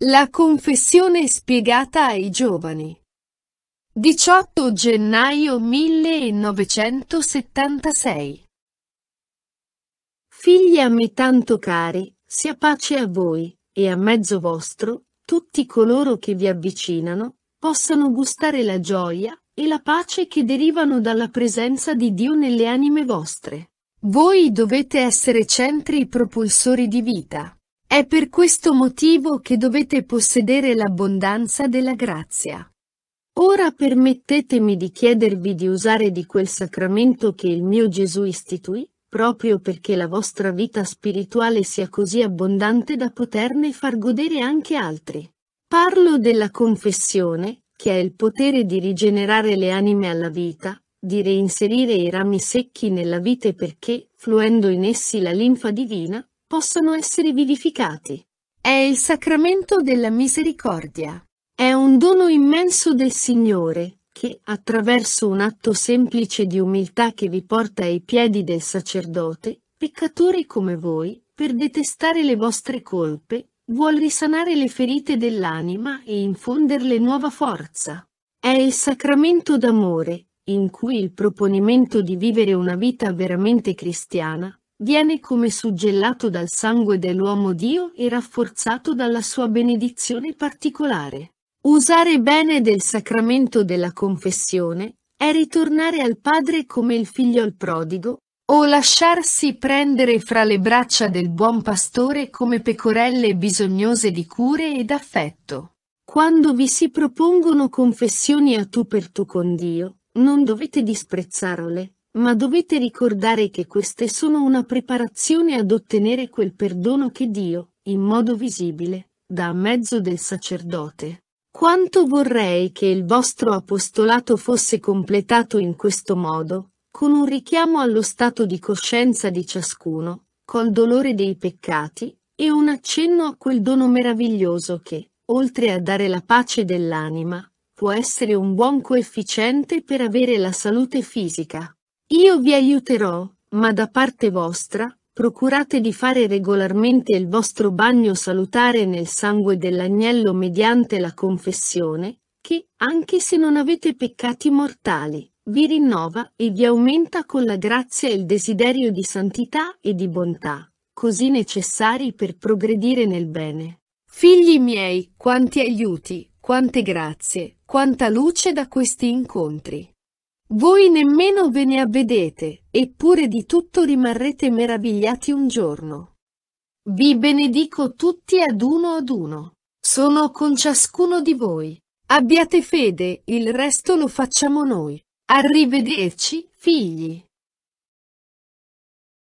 La confessione spiegata ai giovani. 18 gennaio 1976 Figli a me tanto cari, sia pace a voi, e a mezzo vostro, tutti coloro che vi avvicinano, possano gustare la gioia e la pace che derivano dalla presenza di Dio nelle anime vostre. Voi dovete essere centri propulsori di vita. È per questo motivo che dovete possedere l'abbondanza della grazia. Ora permettetemi di chiedervi di usare di quel sacramento che il mio Gesù istituì, proprio perché la vostra vita spirituale sia così abbondante da poterne far godere anche altri. Parlo della confessione, che ha il potere di rigenerare le anime alla vita, di reinserire i rami secchi nella vite perché, fluendo in essi la linfa divina, possano essere vivificati. È il sacramento della misericordia. È un dono immenso del Signore, che, attraverso un atto semplice di umiltà che vi porta ai piedi del sacerdote, peccatori come voi, per detestare le vostre colpe, vuol risanare le ferite dell'anima e infonderle nuova forza. È il sacramento d'amore, in cui il proponimento di vivere una vita veramente cristiana viene come suggellato dal sangue dell'uomo Dio e rafforzato dalla sua benedizione particolare. Usare bene del sacramento della confessione è ritornare al Padre come il figlio al prodigo, o lasciarsi prendere fra le braccia del buon pastore come pecorelle bisognose di cure ed affetto. Quando vi si propongono confessioni a tu per tu con Dio, non dovete disprezzarle, ma dovete ricordare che queste sono una preparazione ad ottenere quel perdono che Dio, in modo visibile, dà a mezzo del sacerdote. Quanto vorrei che il vostro apostolato fosse completato in questo modo, con un richiamo allo stato di coscienza di ciascuno, col dolore dei peccati, e un accenno a quel dono meraviglioso che, oltre a dare la pace dell'anima, può essere un buon coefficiente per avere la salute fisica. Io vi aiuterò, ma da parte vostra, procurate di fare regolarmente il vostro bagno salutare nel sangue dell'agnello mediante la confessione, che, anche se non avete peccati mortali, vi rinnova e vi aumenta con la grazia il desiderio di santità e di bontà, così necessari per progredire nel bene. Figli miei, quanti aiuti, quante grazie, quanta luce da questi incontri. Voi nemmeno ve ne avvedete, eppure di tutto rimarrete meravigliati un giorno. Vi benedico tutti ad uno ad uno. Sono con ciascuno di voi. Abbiate fede, il resto lo facciamo noi. Arrivederci, figli.